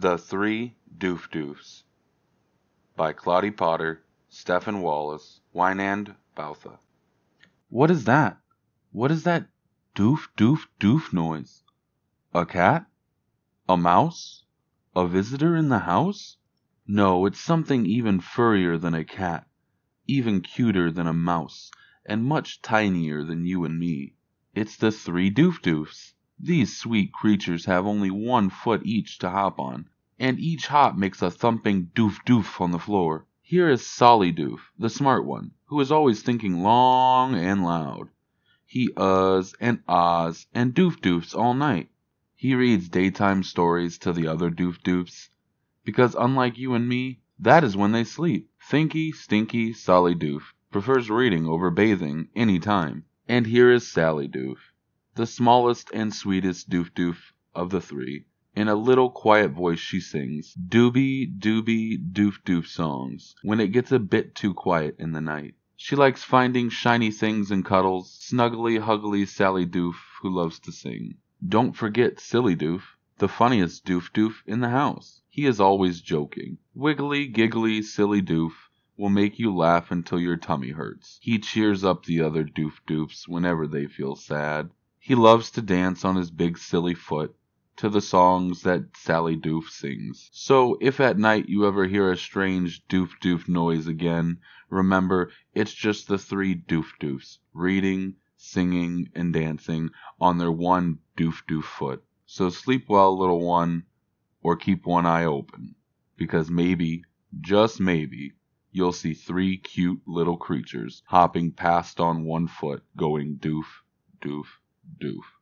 The Three Doof Doofs by Claudie Potter, Stephen Wallace, Winand Boutha. What is that? What is that doof doof doof noise? A cat? A mouse? A visitor in the house? No, it's something even furrier than a cat, even cuter than a mouse, and much tinier than you and me. It's the three doof doofs. These sweet creatures have only one foot each to hop on, and each hop makes a thumping doof doof on the floor. Here is Doof, the smart one, who is always thinking long and loud. He uhs and ahs and doof doofs all night. He reads daytime stories to the other doof doofs, because unlike you and me, that is when they sleep. Thinky, stinky Doof prefers reading over bathing any time. And here is Sally Doof the smallest and sweetest doof doof of the three. In a little quiet voice, she sings dooby dooby doof doof songs when it gets a bit too quiet in the night. She likes finding shiny things and cuddles, snuggly huggly Sally Doof who loves to sing. Don't forget Silly Doof, the funniest Doof Doof in the house. He is always joking. Wiggly giggly Silly Doof will make you laugh until your tummy hurts. He cheers up the other doof doofs whenever they feel sad. He loves to dance on his big silly foot to the songs that Sally Doof sings. So if at night you ever hear a strange doof doof noise again, remember it's just the three doof doofs reading, singing, and dancing on their one doof doof foot. So sleep well, little one, or keep one eye open, because maybe, just maybe, you'll see three cute little creatures hopping past on one foot, going doof doof do